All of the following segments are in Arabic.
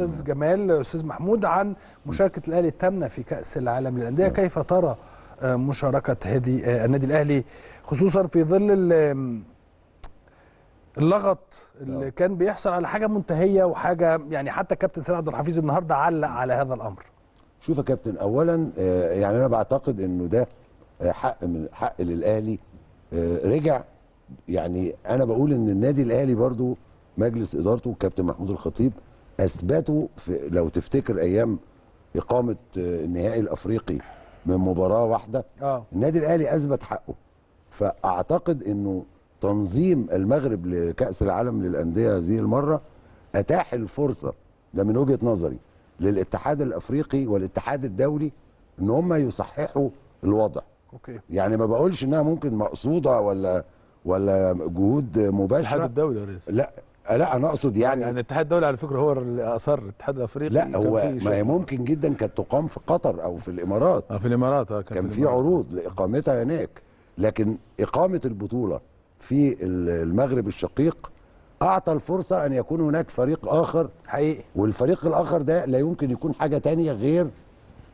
استاذ جمال استاذ محمود عن مشاركه الاهلي الثامنه في كاس العالم للانديه نعم. كيف ترى آه، مشاركه هذه آه، النادي الاهلي خصوصا في ظل اللغط اللي نعم. كان بيحصل على حاجه منتهيه وحاجه يعني حتى كابتن سيد عبد الحفيظ النهارده علق على هذا الامر شوف يا كابتن اولا آه، يعني انا بعتقد انه ده حق من حق للاهلي رجع يعني انا بقول ان النادي الاهلي برضو مجلس ادارته والكابتن محمود الخطيب اثبتوا في لو تفتكر ايام اقامه آه، النهائي الافريقي من مباراه واحده أوه. النادي الاهلي اثبت حقه فاعتقد انه تنظيم المغرب لكاس العالم للانديه هذه المره اتاح الفرصه ده من وجهه نظري للاتحاد الافريقي والاتحاد الدولي ان هم يصححوا الوضع أوكي. يعني ما بقولش انها ممكن مقصوده ولا ولا جهود مباشره الاتحاد الدولي لا آه، لا انا اقصد يعني يعني الاتحاد الدولي على فكره هو اللي اصر الاتحاد الافريقي لا هو ما هي ممكن جدا كانت تقام في قطر او في الامارات اه في الامارات اه كان, كان في عروض لاقامتها هناك لكن اقامه البطوله في المغرب الشقيق اعطى الفرصه ان يكون هناك فريق اخر حقيقي والفريق الاخر ده لا يمكن يكون حاجه تانية غير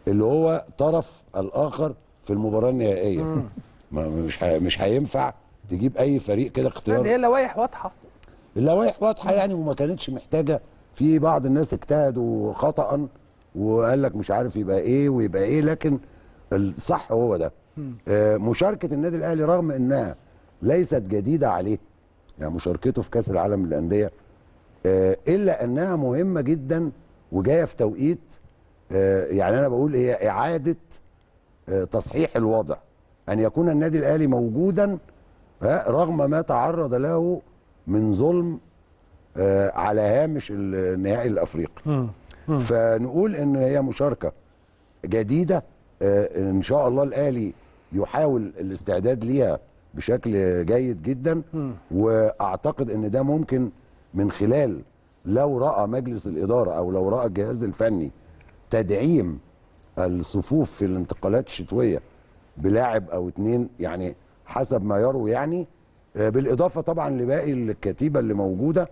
اللي هو طرف الاخر في المباراه النهائيه مش مش هينفع تجيب اي فريق كده اختيار هي لوائح واضحه اللوائح واضحه يعني وما كانتش محتاجه في بعض الناس اجتهدوا خطا وقال لك مش عارف يبقى ايه ويبقى ايه لكن الصح هو ده آه، مشاركه النادي الاهلي رغم انها ليست جديده عليه يعني مشاركته في كاس العالم للانديه آه، الا انها مهمه جدا وجايه في توقيت آه، يعني انا بقول هي اعاده تصحيح الوضع ان يكون النادي الاهلي موجودا رغم ما تعرض له من ظلم آه، على هامش النهائي الافريقي فنقول ان هي مشاركه جديده آه، ان شاء الله الاهلي يحاول الاستعداد ليها بشكل جيد جدا واعتقد ان ده ممكن من خلال لو راى مجلس الاداره او لو راى الجهاز الفني تدعيم الصفوف في الانتقالات الشتويه بلاعب او اتنين يعني حسب ما يروي يعني آه، بالاضافه طبعا لباقي الكتيبه اللي موجوده